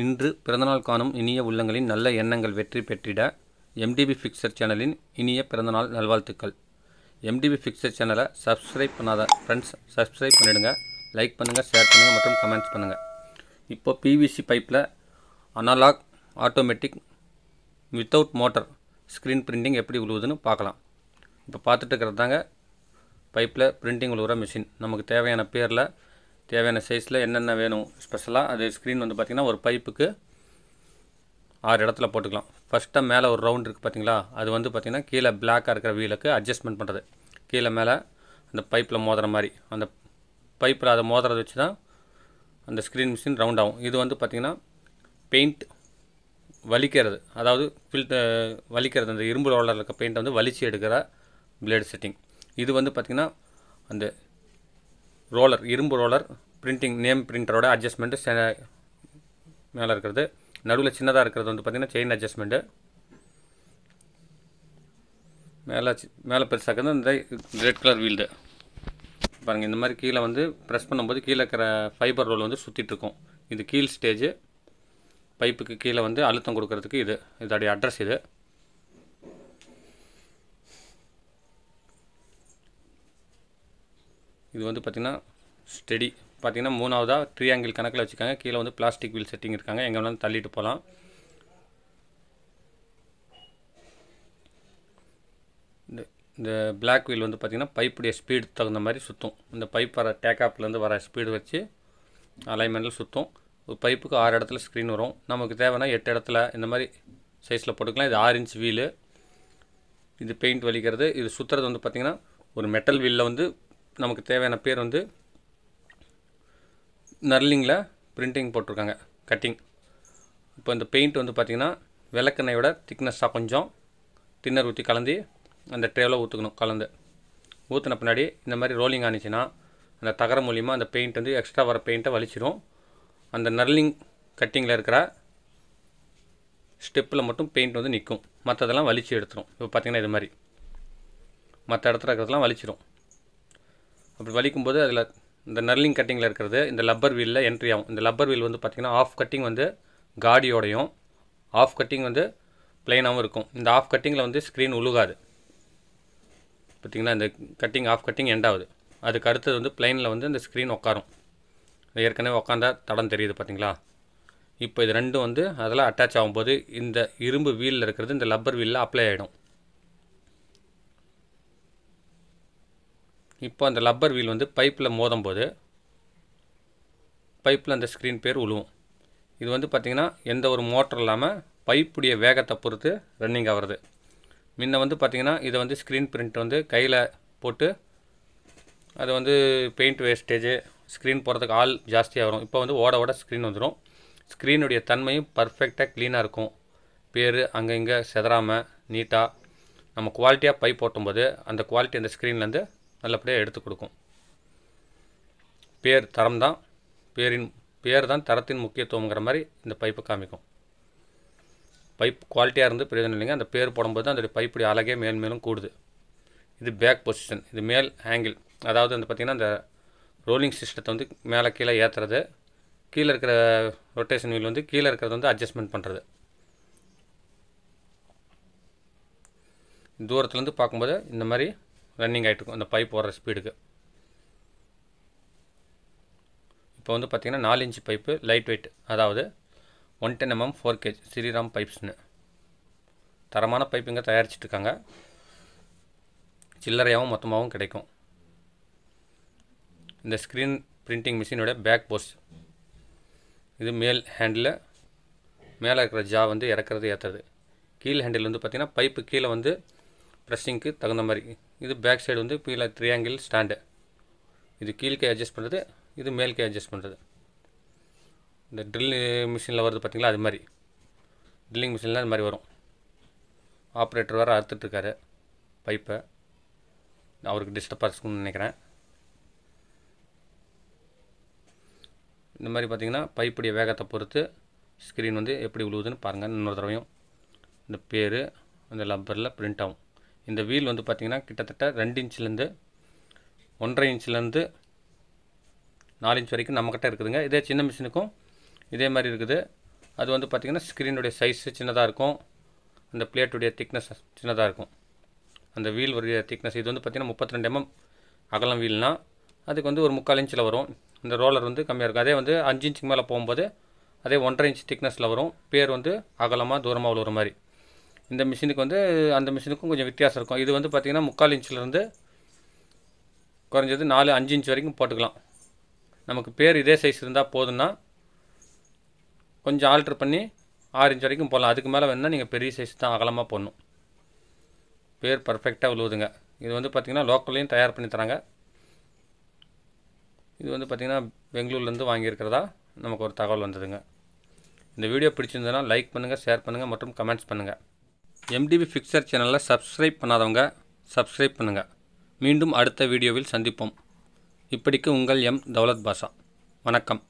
இன்று பிறந்தநாள் காணும் இனிய உள்ளங்களின் நல்ல எண்ணங்கள் வெற்றி பெற்றிட எம்டிபி ஃபிக்சர் சேனலின் இனிய பிறந்தநாள் நல்வாழ்த்துக்கள் எம்டிபி ஃபிக்சர் சேனலை சப்ஸ்கிரைப் பண்ணாத ஃப்ரெண்ட்ஸ் சப்ஸ்கிரைப் பண்ணிடுங்க லைக் பண்ணுங்கள் ஷேர் பண்ணுங்கள் மற்றும் கமெண்ட்ஸ் பண்ணுங்கள் இப்போது பிவிசி பைப்பில் analog automatic without motor screen printing எப்படி உழுவுதுன்னு பார்க்கலாம் இப்போ பார்த்துட்டு இருக்கிறது தாங்க பைப்பில் பிரிண்டிங் உழுவுற மிஷின் நமக்கு தேவையான பேரில் தேவையான சைஸில் என்னென்ன வேணும் ஸ்பெஷலாக அது ஸ்க்ரீன் வந்து பார்த்திங்கன்னா ஒரு பைப்புக்கு ஆறு இடத்துல போட்டுக்கலாம் ஃபஸ்ட்டாக மேலே ஒரு ரவுண்ட் இருக்குது பார்த்தீங்களா அது வந்து பார்த்திங்கன்னா கீழே பிளாக்காக இருக்கிற வீலுக்கு அட்ஜஸ்ட்மெண்ட் பண்ணுறது கீழே மேலே அந்த பைப்பில் மோதுற மாதிரி அந்த பைப்பில் அதை மோதுறத வச்சு தான் அந்த ஸ்க்ரீன் மிஷின் ரவுண்ட் ஆகும் இது வந்து பார்த்திங்கன்னா பெயிண்ட் வலிக்கிறது அதாவது ஃபில்டர் வலிக்கிறது அந்த இரும்பு ரோலரில் இருக்க பெயிண்ட்டை வந்து வலிச்சு எடுக்கிற பிளேடு செட்டிங் இது வந்து பார்த்திங்கன்னா அந்த ரோலர் இரும்பு ரோலர் பிரிண்டிங் நேம் பிரிண்டரோட அட்ஜஸ்ட்மெண்ட்டு மேலே இருக்கிறது நடுவில் சின்னதாக இருக்கிறது வந்து பார்த்திங்கன்னா செயின் அட்ஜஸ்ட்மெண்ட்டு மேலே மேலே பெருசாக இருக்கிறது இந்த ரெட் கலர் வீல்டு பாருங்கள் இந்த மாதிரி கீழே வந்து ப்ரெஸ் பண்ணும்போது கீழே இருக்கிற ஃபைபர் ரோல் வந்து சுற்றிட்டுருக்கும் இது கீழ் ஸ்டேஜு பைப்புக்கு கீழே வந்து அழுத்தம் கொடுக்கறதுக்கு இது இதோடைய அட்ரஸ் இது இது வந்து பார்த்திங்கன்னா ஸ்டெடி பார்த்திங்கன்னா மூணாவதாக ஆங்கிள் கணக்கில் வச்சுக்காங்க கீழே வந்து பிளாஸ்டிக் வீல் செட்டிங் இருக்காங்க எங்கே வேணாலும் தள்ளிட்டு போகலாம் இந்த இந்த பிளாக் வீல் வந்து பார்த்திங்கன்னா பைப்புடைய ஸ்பீடு தகுந்த மாதிரி சுற்றும் இந்த பைப் வர டேக்காப்லேருந்து வர ஸ்பீடு வச்சு அலைன்மெண்ட்டில் சுற்றும் ஒரு பைப்புக்கு ஆறு இடத்துல ஸ்க்ரீன் வரும் நமக்கு தேவைன்னா எட்டு இடத்துல இந்த மாதிரி சைஸில் போட்டுக்கலாம் இது ஆறு இன்ச் வீலு இது பெயிண்ட் வலிக்கிறது இது சுற்றுறது வந்து பார்த்திங்கன்னா ஒரு மெட்டல் வீலில் வந்து நமக்கு தேவையான பேர் வந்து நர்லிங்கில் பிரிண்டிங் போட்டிருக்காங்க கட்டிங் இப்போ இந்த பெயிண்ட் வந்து பார்த்திங்கன்னா விளக்கெண்ணையோட திக்னஸ்ஸாக கொஞ்சம் டின்னர் ஊற்றி கலந்து அந்த ட்ரேவில் ஊற்றுக்கணும் கலந்து ஊற்றின பின்னாடி இந்த மாதிரி ரோலிங் ஆனிச்சுன்னா அந்த தகரம் மூலிமா அந்த பெயிண்ட் வந்து எக்ஸ்ட்ரா வர பெயிண்ட்டை வலிச்சிடும் அந்த நர்லிங் கட்டிங்கில் இருக்கிற ஸ்டெப்பில் மட்டும் பெயிண்ட் வந்து நிற்கும் மற்றதெல்லாம் வலிச்சு எடுத்துரும் இப்போ பார்த்திங்கன்னா இது மாதிரி மற்ற இடத்துல இருக்கிறதெல்லாம் வலிச்சிடும் அப்படி வலிக்கும்போது அதில் இந்த நர்லிங் கட்டிங்கில் இருக்கிறது இந்த லப்பர் வீலில் என்ட்ரி ஆகும் இந்த லப்பர் வீல் வந்து பார்த்திங்கன்னா ஆஃப் கட்டிங் வந்து காடியோடையும் ஆஃப் கட்டிங் வந்து பிளைனாகவும் இருக்கும் இந்த ஆஃப் கட்டிங்கில் வந்து ஸ்க்ரீன் உழுகாது பார்த்திங்கன்னா இந்த கட்டிங் ஆஃப் கட்டிங் எண்ட் ஆகுது அதுக்கு அடுத்தது வந்து பிளைனில் வந்து இந்த ஸ்க்ரீன் உட்காரும் ஏற்கனவே உட்காந்தா தடம் தெரியுது பார்த்திங்களா இப்போ இது ரெண்டும் வந்து அதெல்லாம் அட்டாச் ஆகும்போது இந்த இரும்பு வீலில் இருக்கிறது இந்த லப்பர் வீலில் அப்ளை ஆகிடும் இப்போ அந்த லப்பர் வீல் வந்து பைப்பில் மோதும் போது பைப்பில் அந்த ஸ்க்ரீன் பேர் உழுவும் இது வந்து பார்த்திங்கன்னா எந்த ஒரு மோட்டர் இல்லாமல் பைப்புடைய வேகத்தை பொறுத்து ரன்னிங் ஆகிறது முன்ன வந்து பார்த்திங்கன்னா இதை வந்து ஸ்க்ரீன் பிரிண்ட் வந்து கையில் போட்டு அதை வந்து பெயிண்ட் வேஸ்டேஜு ஸ்க்ரீன் போகிறதுக்கு ஆள் ஜாஸ்தியாக வரும் இப்போ வந்து ஓட ஓட ஸ்க்ரீன் வந்துடும் ஸ்க்ரீனுடைய தன்மையும் பர்ஃபெக்டாக க்ளீனாக இருக்கும் பேர் அங்கே இங்கே செதறாமல் நீட்டாக நம்ம குவாலிட்டியாக பைப் ஓட்டும்போது அந்த குவாலிட்டி அந்த ஸ்க்ரீன்லேருந்து நல்லபடியாக எடுத்து கொடுக்கும் பேர் தரம் தான் பேரின் பேர் தான் தரத்தின் முக்கியத்துவங்கிற மாதிரி இந்த பைப்பை காமிக்கும் பைப் குவாலிட்டியாக இருந்து பிரயோஜனம் இல்லைங்க அந்த பேர் போடும்போது தான் அந்த பைப்புடைய அழகே மேல் மேலும் கூடுது இது பேக் பொசிஷன் இது மேல் ஆங்கிள் அதாவது வந்து பார்த்திங்கன்னா அந்த ரோலிங் சிஸ்டத்தை வந்து மேலே கீழே ஏற்றுறது கீழே இருக்கிற ரொட்டேஷன் வீல் வந்து கீழே இருக்கிறது வந்து அட்ஜஸ்ட்மெண்ட் பண்ணுறது தூரத்துலேருந்து பார்க்கும்போது இந்த மாதிரி ரன்னிங் இருக்கும் அந்த பைப் ஓடுற ஸ்பீடுக்கு இப்போ வந்து பார்த்திங்கன்னா நாலு இன்ச்சு பைப்பு லைட் வெயிட் அதாவது one ten MM four gauge Shriram பைப்ஸ்னு தரமான பைப் இங்கே தயாரிச்சிட்ருக்காங்க சில்லறையாகவும் மொத்தமாகவும் கிடைக்கும் இந்த ஸ்க்ரீன் பிரிண்டிங் மிஷினோட பேக் போஸ்ட் இது மேல் ஹேண்டில் மேலே இருக்கிற ஜா வந்து இறக்குறது ஏற்றுறது கீழ் ஹேண்டில் வந்து பார்த்திங்கன்னா பைப்பு கீழே வந்து ப்ரெஸ்ஸிங்க்கு தகுந்த மாதிரி இது பேக் சைடு வந்து கீழே த்ரீஆங்கிள் ஸ்டாண்டு இது கீழ்கே அட்ஜஸ்ட் பண்ணுறது இது மேல்கே அட்ஜஸ்ட் பண்ணுறது இந்த ட்ரில் மிஷினில் வருது பார்த்திங்களா அது மாதிரி ட்ரில்லிங் மிஷினில் அது மாதிரி வரும் ஆப்ரேட்டர் வேறு அறுத்துட்ருக்காரு பைப்பை அவருக்கு டிஸ்டர்பாக இருக்குன்னு நினைக்கிறேன் இந்த மாதிரி பார்த்திங்கன்னா பைப்புடைய வேகத்தை பொறுத்து ஸ்க்ரீன் வந்து எப்படி விழுவுதுன்னு பாருங்கள் இன்னொரு தடவையும் இந்த பேர் அந்த லப்பரில் பிரிண்ட் ஆகும் இந்த வீல் வந்து பார்த்திங்கன்னா கிட்டத்தட்ட ரெண்டு இன்ச்சிலேருந்து ஒன்றரை இன்ச்சிலேருந்து நாலு இன்ச் வரைக்கும் நம்மக்கிட்ட இருக்குதுங்க இதே சின்ன மிஷினுக்கும் இதே மாதிரி இருக்குது அது வந்து பார்த்திங்கன்னா ஸ்க்ரீனுடைய சைஸு சின்னதாக இருக்கும் அந்த பிளேட்டுடைய திக்னஸ் சின்னதாக இருக்கும் அந்த வீல் உடைய திக்னஸ் இது வந்து பார்த்திங்கன்னா முப்பத்தி ரெண்டு எம்எம் அகலம் வீல்னால் அதுக்கு வந்து ஒரு முக்கால் இன்ச்சில் வரும் இந்த ரோலர் வந்து கம்மியாக இருக்கும் அதே வந்து அஞ்சு இன்ச்சுக்கு மேலே போகும்போது அதே ஒன்றரை இன்ச் திக்னஸில் வரும் பேர் வந்து அகலமாக தூரமாக உழுவுற மாதிரி இந்த மிஷினுக்கு வந்து அந்த மிஷினுக்கும் கொஞ்சம் வித்தியாசம் இருக்கும் இது வந்து பார்த்திங்கன்னா முக்கால் இன்ச்சிலேருந்து குறைஞ்சது நாலு அஞ்சு இன்ச் வரைக்கும் போட்டுக்கலாம் நமக்கு பேர் இதே சைஸ் இருந்தால் போதும்னா கொஞ்சம் ஆல்ட்ரு பண்ணி ஆறு இன்ச் வரைக்கும் போடலாம் அதுக்கு மேலே வேணால் நீங்கள் பெரிய சைஸ் தான் அகலமாக போடணும் பேர் பர்ஃபெக்டாக விழுவுதுங்க இது வந்து பார்த்திங்கன்னா லோக்கல்லையும் தயார் பண்ணி தராங்க இது வந்து பார்த்திங்கன்னா பெங்களூர்லேருந்து வாங்கியிருக்கிறதா நமக்கு ஒரு தகவல் வந்ததுங்க இந்த வீடியோ பிடிச்சிருந்ததுன்னா லைக் பண்ணுங்கள் ஷேர் பண்ணுங்கள் மற்றும் கமெண்ட்ஸ் பண்ணுங்கள் எம்டிபி ஃபிக்சர் சேனலை சப்ஸ்கிரைப் பண்ணாதவங்க சப்ஸ்கிரைப் பண்ணுங்கள் மீண்டும் அடுத்த வீடியோவில் சந்திப்போம் இப்படிக்கு உங்கள் எம் தௌலத் பாஷா வணக்கம்